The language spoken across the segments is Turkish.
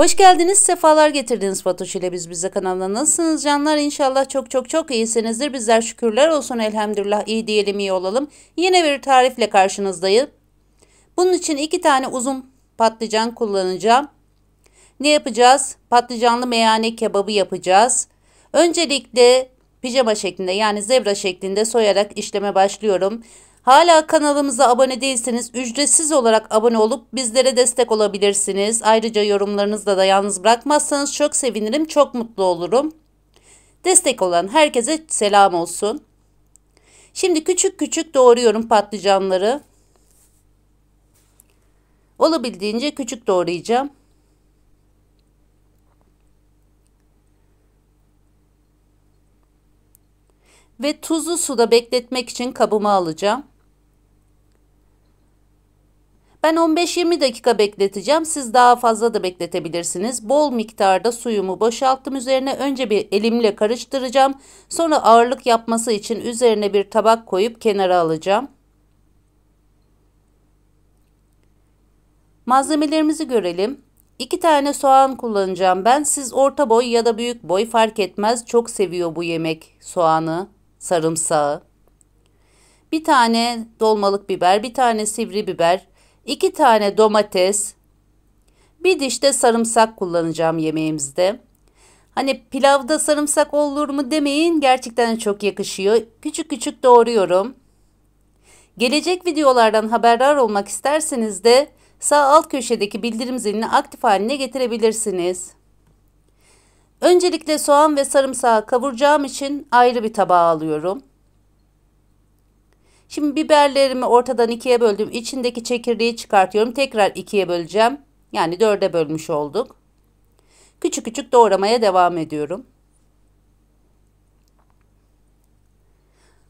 Hoş geldiniz, sefalar getirdiniz Fatoş ile Biz Bize kanalına. Nasılsınız canlar? İnşallah çok çok çok iyisinizdir. Bizler şükürler olsun elhamdülillah iyi diyelim iyi olalım. Yine bir tarifle karşınızdayım. Bunun için iki tane uzun patlıcan kullanacağım. Ne yapacağız? Patlıcanlı meyane kebabı yapacağız. Öncelikle pijama şeklinde yani zebra şeklinde soyarak işleme başlıyorum. Hala kanalımıza abone değilseniz ücretsiz olarak abone olup bizlere destek olabilirsiniz. Ayrıca yorumlarınızda da yalnız bırakmazsanız çok sevinirim, çok mutlu olurum. Destek olan herkese selam olsun. Şimdi küçük küçük doğruyorum patlıcanları. Olabildiğince küçük doğrayacağım. Ve tuzlu suda bekletmek için kabıma alacağım. Ben 15-20 dakika bekleteceğim. Siz daha fazla da bekletebilirsiniz. Bol miktarda suyumu boşalttım. Üzerine önce bir elimle karıştıracağım. Sonra ağırlık yapması için üzerine bir tabak koyup kenara alacağım. Malzemelerimizi görelim. 2 tane soğan kullanacağım ben. Siz orta boy ya da büyük boy fark etmez. Çok seviyor bu yemek soğanı, sarımsağı. Bir tane dolmalık biber, bir tane sivri biber, 2 tane domates, bir diş de sarımsak kullanacağım yemeğimizde. Hani pilavda sarımsak olur mu demeyin gerçekten çok yakışıyor. Küçük küçük doğruyorum. Gelecek videolardan haberdar olmak isterseniz de sağ alt köşedeki bildirim zilini aktif haline getirebilirsiniz. Öncelikle soğan ve sarımsağı kavuracağım için ayrı bir tabağa alıyorum. Şimdi biberlerimi ortadan ikiye böldüm. İçindeki çekirdeği çıkartıyorum. Tekrar ikiye böleceğim. Yani dörde bölmüş olduk. Küçük küçük doğramaya devam ediyorum.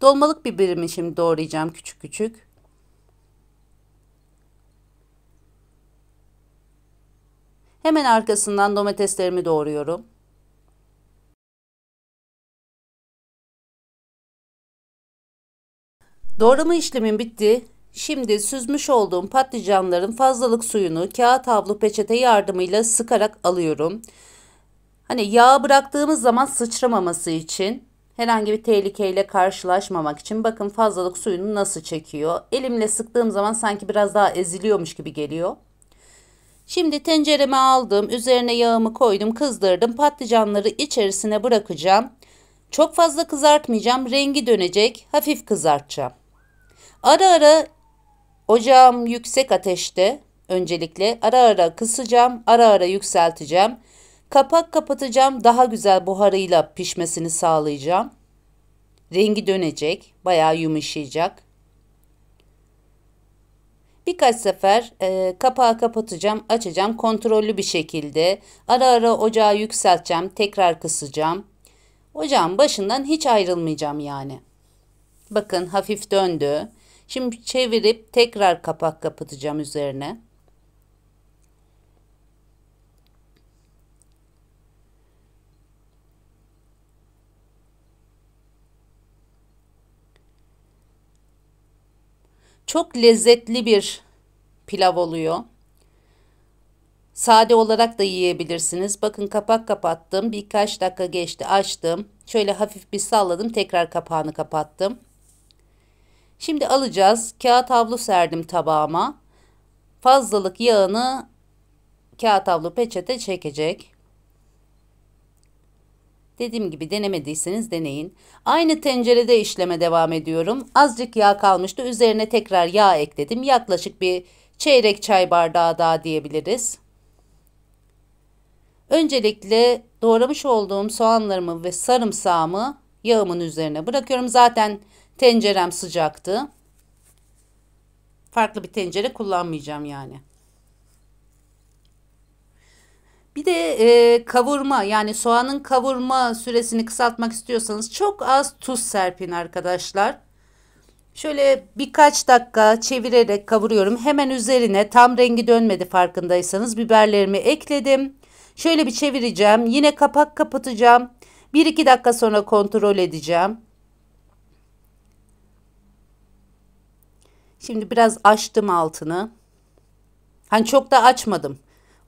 Dolmalık biberimi şimdi doğrayacağım küçük küçük. Hemen arkasından domateslerimi doğruyorum. Doğrama işlemin bitti. Şimdi süzmüş olduğum patlıcanların fazlalık suyunu kağıt havlu peçete yardımıyla sıkarak alıyorum. Hani yağ bıraktığımız zaman sıçramaması için herhangi bir tehlikeyle karşılaşmamak için bakın fazlalık suyunu nasıl çekiyor. Elimle sıktığım zaman sanki biraz daha eziliyormuş gibi geliyor. Şimdi tencereme aldım, üzerine yağımı koydum, kızdırdım. Patlıcanları içerisine bırakacağım. Çok fazla kızartmayacağım. Rengi dönecek. Hafif kızartacağım. Ara ara ocağım yüksek ateşte öncelikle ara ara kısacağım, ara ara yükselteceğim. Kapak kapatacağım, daha güzel buharıyla pişmesini sağlayacağım. Rengi dönecek, bayağı yumuşayacak. Birkaç sefer e, kapağı kapatacağım, açacağım kontrollü bir şekilde. Ara ara ocağı yükselteceğim, tekrar kısacağım. Ocağın başından hiç ayrılmayacağım yani. Bakın hafif döndü. Şimdi çevirip tekrar kapak kapatacağım üzerine. Çok lezzetli bir pilav oluyor. Sade olarak da yiyebilirsiniz. Bakın kapak kapattım. Birkaç dakika geçti açtım. Şöyle hafif bir salladım. Tekrar kapağını kapattım. Şimdi alacağız. Kağıt havlu serdim tabağıma. Fazlalık yağını kağıt havlu peçete çekecek. Dediğim gibi denemediyseniz deneyin. Aynı tencerede işleme devam ediyorum. Azıcık yağ kalmıştı. Üzerine tekrar yağ ekledim. Yaklaşık bir çeyrek çay bardağı daha diyebiliriz. Öncelikle doğramış olduğum soğanlarımı ve sarımsağımı yağımın üzerine bırakıyorum. Zaten Tencerem sıcaktı. Farklı bir tencere kullanmayacağım yani. Bir de e, kavurma yani soğanın kavurma süresini kısaltmak istiyorsanız çok az tuz serpin arkadaşlar. Şöyle birkaç dakika çevirerek kavuruyorum. Hemen üzerine tam rengi dönmedi farkındaysanız biberlerimi ekledim. Şöyle bir çevireceğim. Yine kapak kapatacağım. 1-2 dakika sonra kontrol edeceğim. Şimdi biraz açtım altını. Hani çok da açmadım.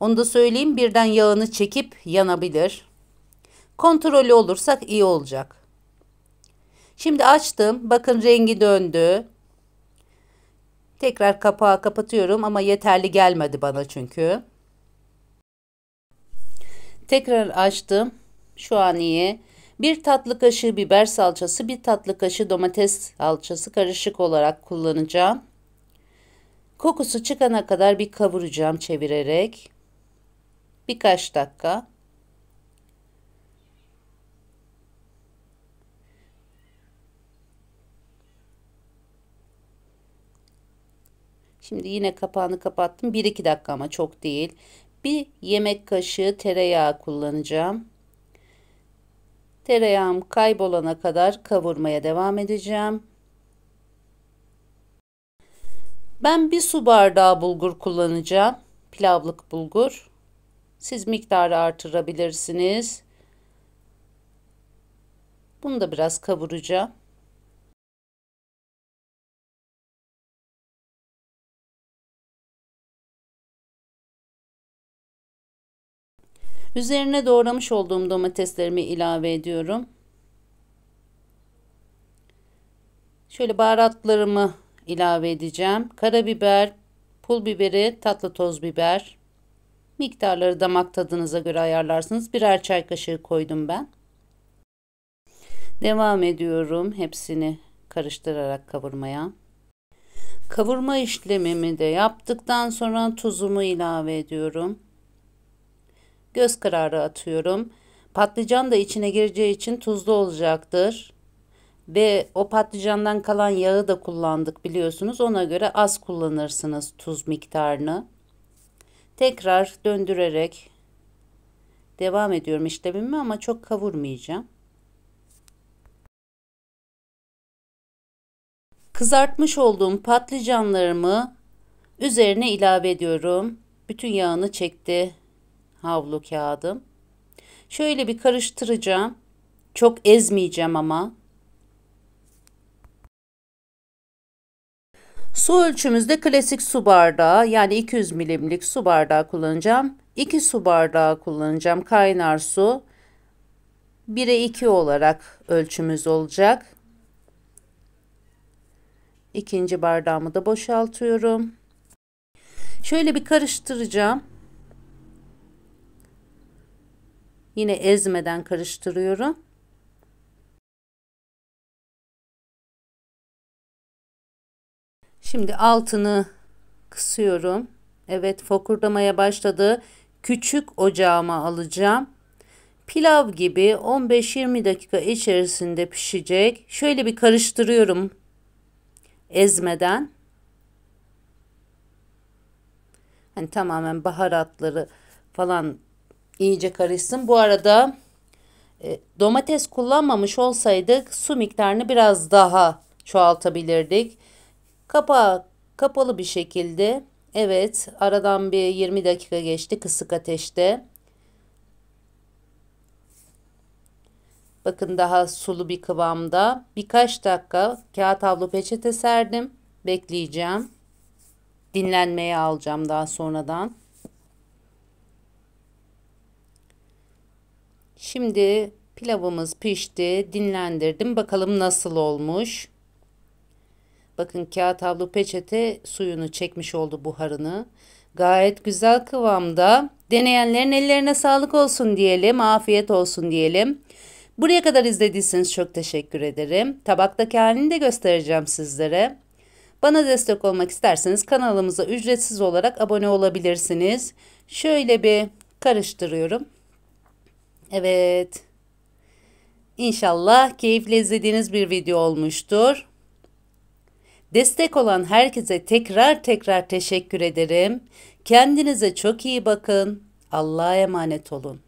Onu da söyleyeyim birden yağını çekip yanabilir. Kontrolü olursak iyi olacak. Şimdi açtım. Bakın rengi döndü. Tekrar kapağı kapatıyorum ama yeterli gelmedi bana çünkü. Tekrar açtım. Şu an iyi. Bir tatlı kaşığı biber salçası, bir tatlı kaşığı domates salçası karışık olarak kullanacağım. Kokusu çıkana kadar bir kavuracağım çevirerek. Birkaç dakika. Şimdi yine kapağını kapattım. 1-2 dakika ama çok değil. Bir yemek kaşığı tereyağı kullanacağım. Tereyağım kaybolana kadar kavurmaya devam edeceğim. Ben bir su bardağı bulgur kullanacağım. Pilavlık bulgur. Siz miktarı artırabilirsiniz. Bunu da biraz kavuracağım. Üzerine doğramış olduğum domateslerimi ilave ediyorum. Şöyle baharatlarımı ilave edeceğim. Karabiber, pul biberi, tatlı toz biber. Miktarları damak tadınıza göre ayarlarsınız. Birer çay kaşığı koydum ben. Devam ediyorum hepsini karıştırarak kavurmaya. Kavurma işlemimi de yaptıktan sonra tuzumu ilave ediyorum. Göz kararı atıyorum. Patlıcan da içine gireceği için tuzlu olacaktır. Ve o patlıcandan kalan yağı da kullandık biliyorsunuz. Ona göre az kullanırsınız tuz miktarını. Tekrar döndürerek devam ediyorum işlemimi ama çok kavurmayacağım. Kızartmış olduğum patlıcanlarımı üzerine ilave ediyorum. Bütün yağını çekti havlu kağıdım. Şöyle bir karıştıracağım. Çok ezmeyeceğim ama. Su ölçümüzde klasik su bardağı yani 200 milimlik su bardağı kullanacağım. 2 su bardağı kullanacağım kaynar su. 1'e 2 olarak ölçümüz olacak. İkinci bardağımı da boşaltıyorum. Şöyle bir karıştıracağım. Yine ezmeden karıştırıyorum. Şimdi altını kısıyorum. Evet fokurdamaya başladı. Küçük ocağıma alacağım. Pilav gibi 15-20 dakika içerisinde pişecek. Şöyle bir karıştırıyorum ezmeden. Yani tamamen baharatları falan iyice karışsın. Bu arada e, domates kullanmamış olsaydık su miktarını biraz daha çoğaltabilirdik. Kapağı kapalı bir şekilde evet aradan bir 20 dakika geçti kısık ateşte. Bakın daha sulu bir kıvamda. Birkaç dakika kağıt havlu peçete serdim. Bekleyeceğim. Dinlenmeye alacağım daha sonradan. Şimdi pilavımız pişti. Dinlendirdim. Bakalım nasıl olmuş. Bakın kağıt havlu peçete suyunu çekmiş oldu buharını. Gayet güzel kıvamda. Deneyenlerin ellerine sağlık olsun diyelim, afiyet olsun diyelim. Buraya kadar izlediyseniz çok teşekkür ederim. Tabaktaki halini de göstereceğim sizlere. Bana destek olmak isterseniz kanalımıza ücretsiz olarak abone olabilirsiniz. Şöyle bir karıştırıyorum. Evet. İnşallah keyifle izlediğiniz bir video olmuştur. Destek olan herkese tekrar tekrar teşekkür ederim. Kendinize çok iyi bakın. Allah'a emanet olun.